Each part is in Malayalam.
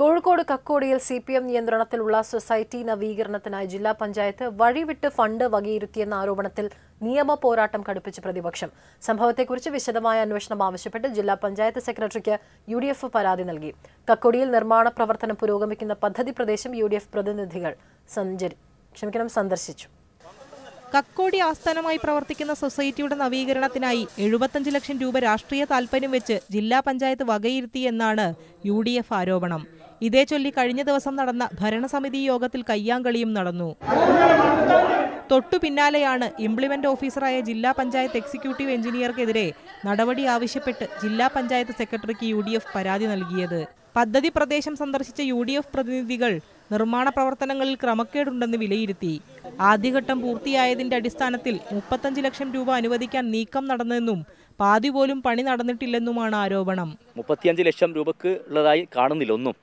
കോഴിക്കോട് കക്കോടിയിൽ സി പി എം നിയന്ത്രണത്തിലുള്ള സൊസൈറ്റി നവീകരണത്തിനായി ജില്ലാ പഞ്ചായത്ത് വഴിവിട്ട് ഫണ്ട് വകയിരുത്തിയെന്ന ആരോപണത്തിൽ നിയമ പോരാട്ടം കടുപ്പിച്ച് പ്രതിപക്ഷം സംഭവത്തെക്കുറിച്ച് വിശദമായ അന്വേഷണം ആവശ്യപ്പെട്ട് ജില്ലാ പഞ്ചായത്ത് സെക്രട്ടറിക്ക് യു പരാതി നൽകി കക്കോടിയിൽ നിർമ്മാണ പ്രവർത്തനം പുരോഗമിക്കുന്ന പദ്ധതി പ്രദേശം യു പ്രതിനിധികൾ ക്ഷമിക്കണം സന്ദർശിച്ചു കക്കോടി ആസ്ഥാനമായി പ്രവർത്തിക്കുന്ന സൊസൈറ്റിയുടെ നവീകരണത്തിനായി എഴുപത്തഞ്ച് ലക്ഷം രൂപ രാഷ്ട്രീയ താൽപര്യം വെച്ച് ജില്ലാ പഞ്ചായത്ത് വകയിരുത്തിയെന്നാണ് യു ആരോപണം ഇതേ ചൊല്ലി കഴിഞ്ഞ ദിവസം നടന്ന ഭരണസമിതി യോഗത്തിൽ കയ്യാങ്കളിയും നടന്നു തൊട്ടു പിന്നാലെയാണ് ഇംപ്ലിമെന്റ് ഓഫീസറായ ജില്ലാ പഞ്ചായത്ത് എക്സിക്യൂട്ടീവ് എഞ്ചിനീയർക്കെതിരെ നടപടി ആവശ്യപ്പെട്ട് ജില്ലാ പഞ്ചായത്ത് സെക്രട്ടറിക്ക് യു പരാതി നൽകിയത് പദ്ധതി പ്രദേശം സന്ദർശിച്ച യു പ്രതിനിധികൾ നിർമ്മാണ പ്രവർത്തനങ്ങളിൽ ക്രമക്കേടുണ്ടെന്ന് വിലയിരുത്തി ആദ്യഘട്ടം പൂർത്തിയായതിന്റെ അടിസ്ഥാനത്തിൽ മുപ്പത്തഞ്ച് ലക്ഷം രൂപ അനുവദിക്കാൻ നീക്കം നടന്നെന്നും പാതി പോലും പണി നടന്നിട്ടില്ലെന്നുമാണ് ആരോപണം മുപ്പത്തിയഞ്ച് ലക്ഷം രൂപക്ക് ഉള്ളതായി കാണുന്നില്ല ഒന്നും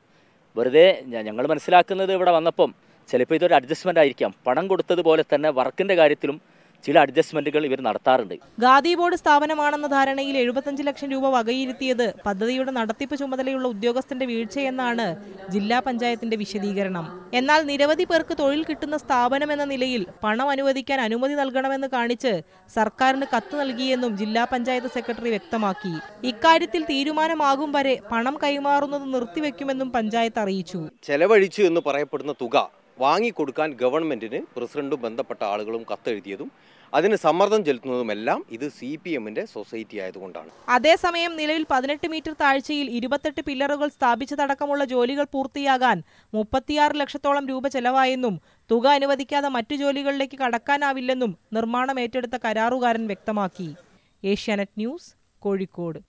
വെറുതെ ഞങ്ങൾ മനസ്സിലാക്കുന്നത് ഇവിടെ വന്നപ്പം ചിലപ്പോൾ ഇതൊരു അഡ്ജസ്റ്റ്മെൻ്റ് ആയിരിക്കാം പണം കൊടുത്തതുപോലെ തന്നെ വർക്കിൻ്റെ കാര്യത്തിലും ചില അഡ്ജസ്റ്റ്മെന്റുകൾ ഇവർ നടത്താറുണ്ട് ഗാദി ബോർഡ് സ്ഥാപനമാണെന്ന ധാരണയിൽ എഴുപത്തഞ്ച് ലക്ഷം രൂപ വകയിരുത്തിയത് പദ്ധതിയുടെ നടത്തിപ്പ് ചുമതലയുള്ള ഉദ്യോഗസ്ഥന്റെ വീഴ്ചയെന്നാണ് ജില്ലാ പഞ്ചായത്തിന്റെ വിശദീകരണം എന്നാൽ നിരവധി പേർക്ക് തൊഴിൽ കിട്ടുന്ന സ്ഥാപനം എന്ന നിലയിൽ പണം അനുവദിക്കാൻ അനുമതി നൽകണമെന്ന് കാണിച്ച് സർക്കാരിന് കത്ത് നൽകിയെന്നും ജില്ലാ പഞ്ചായത്ത് സെക്രട്ടറി വ്യക്തമാക്കി ഇക്കാര്യത്തിൽ തീരുമാനമാകും വരെ പണം കൈമാറുന്നത് നിർത്തിവെക്കുമെന്നും പഞ്ചായത്ത് അറിയിച്ചു ചെലവഴിച്ചു എന്ന് പറയപ്പെടുന്ന തുക വാങ്ങിക്കൊടുക്കാൻ ഗവൺമെൻറ്റിന് പ്രസിഡന്റും ബന്ധപ്പെട്ട ആളുകളും കത്തെഴുതിയതും അതിന് സമ്മർദ്ദം ചെലുത്തുന്നതുമെല്ലാം ഇത് സി പി എമ്മിന്റെ സൊസൈറ്റി ആയതുകൊണ്ടാണ് അതേസമയം നിലവിൽ പതിനെട്ട് മീറ്റർ താഴ്ചയിൽ ഇരുപത്തെട്ട് പില്ലറുകൾ സ്ഥാപിച്ചതടക്കമുള്ള ജോലികൾ പൂർത്തിയാകാൻ മുപ്പത്തിയാറ് ലക്ഷത്തോളം രൂപ ചെലവായെന്നും തുക അനുവദിക്കാതെ മറ്റു ജോലികളിലേക്ക് കടക്കാനാവില്ലെന്നും നിർമ്മാണം ഏറ്റെടുത്ത കരാറുകാരൻ വ്യക്തമാക്കി ഏഷ്യാനെറ്റ് ന്യൂസ് കോഴിക്കോട്